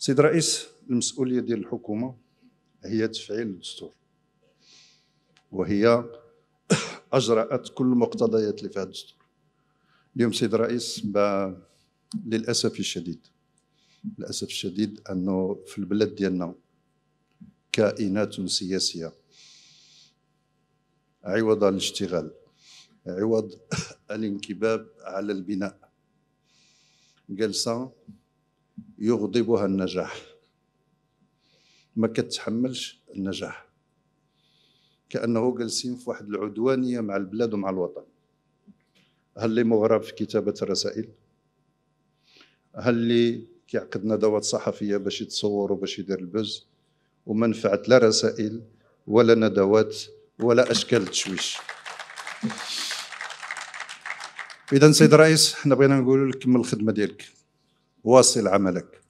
سيد رئيس المسؤوليه ديال الحكومه هي تفعيل الدستور وهي اجرات كل المقتضيات اللي هذا الدستور اليوم سيد الرئيس للاسف الشديد للاسف الشديد انه في البلاد ديالنا كائنات سياسيه عوض الاشتغال عوض الانكباب على البناء جلسه يغضبها النجاح ما كتحملش النجاح كانه جالسين في واحد العدوانيه مع البلاد ومع الوطن هل اللي مغرب في كتابه الرسائل هل اللي كيعقد ندوات صحفيه باش يتصور وباش يدير البز وما نفعت لا رسائل ولا ندوات ولا اشكال تشويش اذا سيد الرئيس حنا بغينا نقول لك كمل الخدمه ديالك واصل عملك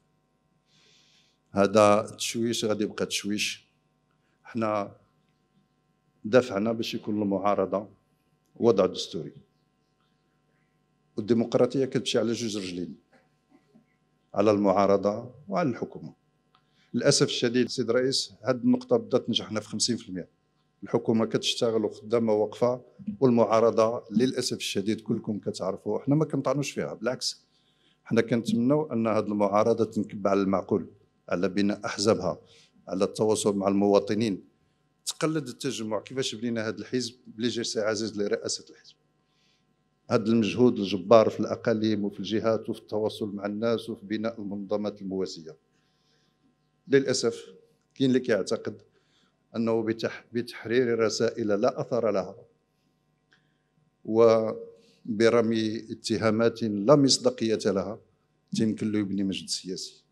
هذا التشويش غادي يبقى تشويش حنا دافعنا باش يكون المعارضه وضع دستوري والديمقراطيه كتمشي على جوج رجلين على المعارضه وعلى الحكومه للاسف الشديد سيد الرئيس هذه النقطه بدات نجحنا في 50% الحكومه كتشتغل وخدامه واقفه والمعارضه للاسف الشديد كلكم كتعرفوا حنا ما كنطعنوش فيها بالعكس حنا كنتمناو ان هذه المعارضه تنكب على المعقول على بناء احزابها على التواصل مع المواطنين تقلد التجمع كيفاش بنينا هذا الحزب بلي جي سي عزيز لرئاسه الحزب هذا المجهود الجبار في الاقاليم وفي الجهات وفي التواصل مع الناس وفي بناء المنظمات المواسيه للاسف كاين اللي كيعتقد أنه بتح بتحرير الرسائل لا أثر لها وبرمي اتهامات لا مصداقية لها يمكن له يبني مجد سياسي